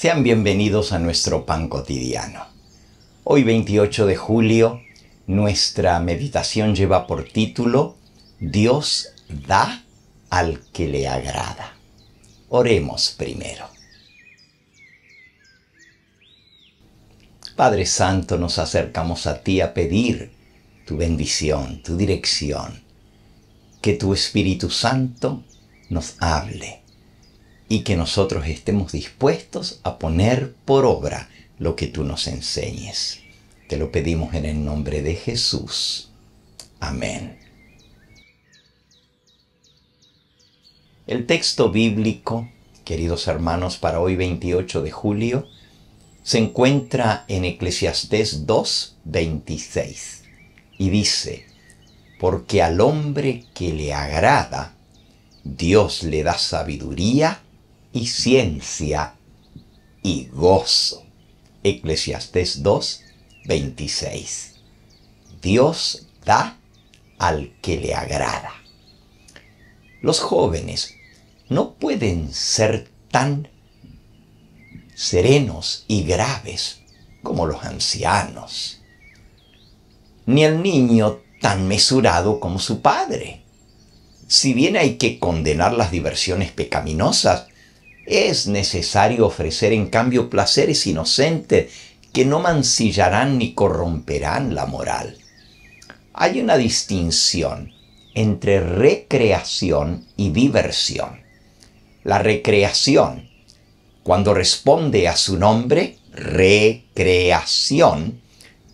Sean bienvenidos a nuestro pan cotidiano. Hoy 28 de julio, nuestra meditación lleva por título Dios da al que le agrada. Oremos primero. Padre Santo, nos acercamos a ti a pedir tu bendición, tu dirección, que tu Espíritu Santo nos hable y que nosotros estemos dispuestos a poner por obra lo que tú nos enseñes. Te lo pedimos en el nombre de Jesús. Amén. El texto bíblico, queridos hermanos, para hoy 28 de julio, se encuentra en Eclesiastés 2, 26 y dice, porque al hombre que le agrada, Dios le da sabiduría y ciencia y gozo. Eclesiastes 2, 26. Dios da al que le agrada. Los jóvenes no pueden ser tan serenos y graves como los ancianos, ni el niño tan mesurado como su padre. Si bien hay que condenar las diversiones pecaminosas, es necesario ofrecer en cambio placeres inocentes que no mancillarán ni corromperán la moral. Hay una distinción entre recreación y diversión. La recreación, cuando responde a su nombre, recreación,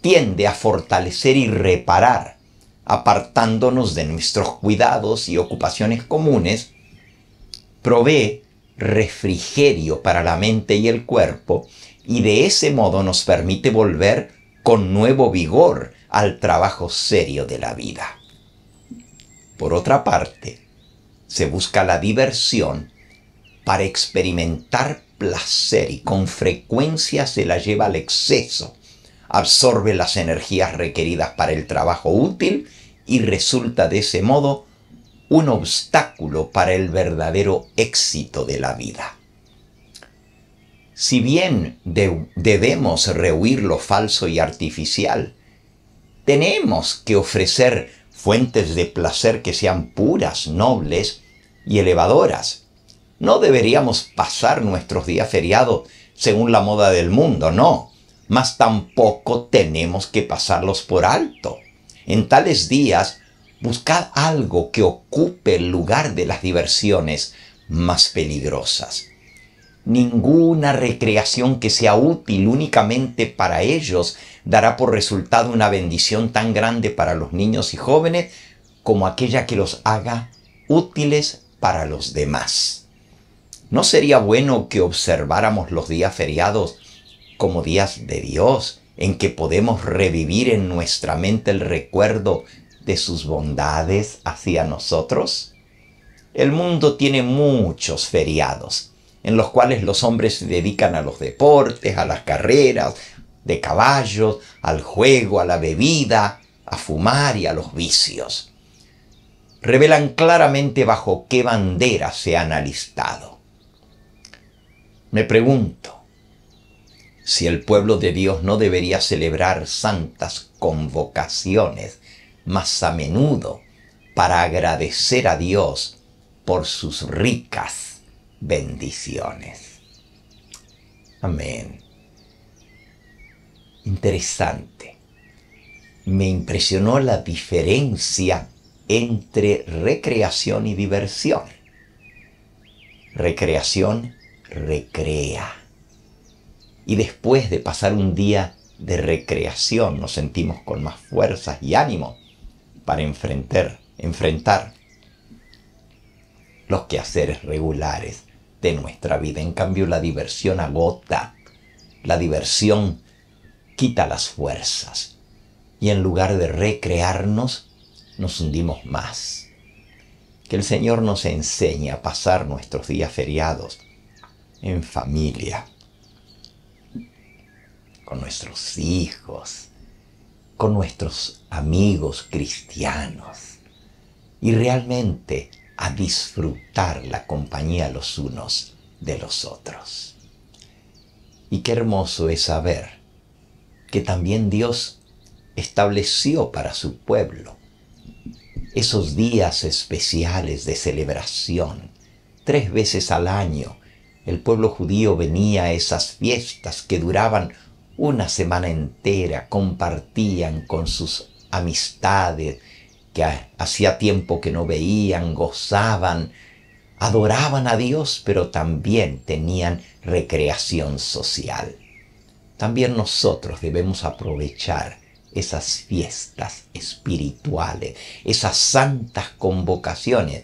tiende a fortalecer y reparar, apartándonos de nuestros cuidados y ocupaciones comunes, provee refrigerio para la mente y el cuerpo y de ese modo nos permite volver con nuevo vigor al trabajo serio de la vida. Por otra parte, se busca la diversión para experimentar placer y con frecuencia se la lleva al exceso, absorbe las energías requeridas para el trabajo útil y resulta de ese modo un obstáculo para el verdadero éxito de la vida. Si bien debemos rehuir lo falso y artificial, tenemos que ofrecer fuentes de placer que sean puras, nobles y elevadoras. No deberíamos pasar nuestros días feriados según la moda del mundo, no, mas tampoco tenemos que pasarlos por alto. En tales días Buscad algo que ocupe el lugar de las diversiones más peligrosas. Ninguna recreación que sea útil únicamente para ellos dará por resultado una bendición tan grande para los niños y jóvenes como aquella que los haga útiles para los demás. ¿No sería bueno que observáramos los días feriados como días de Dios, en que podemos revivir en nuestra mente el recuerdo de sus bondades hacia nosotros? El mundo tiene muchos feriados, en los cuales los hombres se dedican a los deportes, a las carreras de caballos, al juego, a la bebida, a fumar y a los vicios. Revelan claramente bajo qué bandera se han alistado. Me pregunto si el pueblo de Dios no debería celebrar santas convocaciones más a menudo para agradecer a Dios por sus ricas bendiciones. Amén. Interesante. Me impresionó la diferencia entre recreación y diversión. Recreación recrea. Y después de pasar un día de recreación nos sentimos con más fuerzas y ánimo para enfrentar, enfrentar los quehaceres regulares de nuestra vida. En cambio, la diversión agota, la diversión quita las fuerzas y en lugar de recrearnos, nos hundimos más. Que el Señor nos enseñe a pasar nuestros días feriados en familia, con nuestros hijos, con nuestros amigos cristianos y realmente a disfrutar la compañía los unos de los otros. Y qué hermoso es saber que también Dios estableció para su pueblo esos días especiales de celebración. Tres veces al año el pueblo judío venía a esas fiestas que duraban una semana entera compartían con sus amistades que hacía tiempo que no veían, gozaban, adoraban a Dios, pero también tenían recreación social. También nosotros debemos aprovechar esas fiestas espirituales, esas santas convocaciones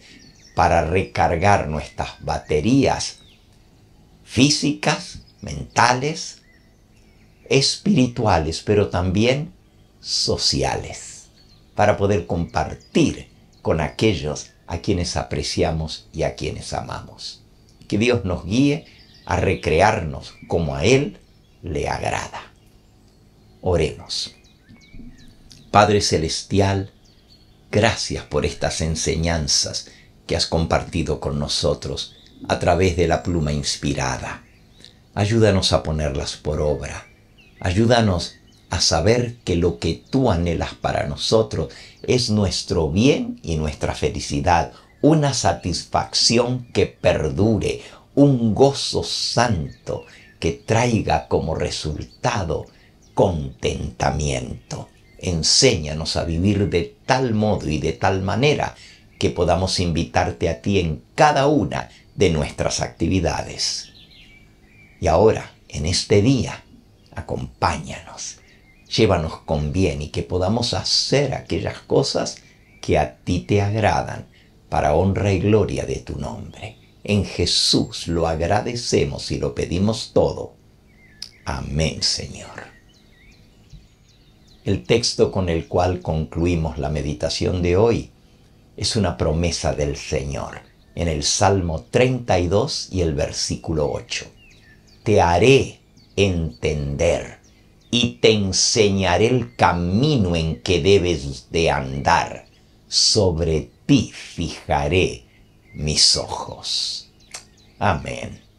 para recargar nuestras baterías físicas, mentales, espirituales, pero también sociales, para poder compartir con aquellos a quienes apreciamos y a quienes amamos. Que Dios nos guíe a recrearnos como a Él le agrada. Oremos. Padre Celestial, gracias por estas enseñanzas que has compartido con nosotros a través de la pluma inspirada. Ayúdanos a ponerlas por obra Ayúdanos a saber que lo que tú anhelas para nosotros es nuestro bien y nuestra felicidad, una satisfacción que perdure, un gozo santo que traiga como resultado contentamiento. Enséñanos a vivir de tal modo y de tal manera que podamos invitarte a ti en cada una de nuestras actividades. Y ahora, en este día, acompáñanos, llévanos con bien y que podamos hacer aquellas cosas que a ti te agradan para honra y gloria de tu nombre. En Jesús lo agradecemos y lo pedimos todo. Amén, Señor. El texto con el cual concluimos la meditación de hoy es una promesa del Señor en el Salmo 32 y el versículo 8. Te haré entender y te enseñaré el camino en que debes de andar. Sobre ti fijaré mis ojos. Amén.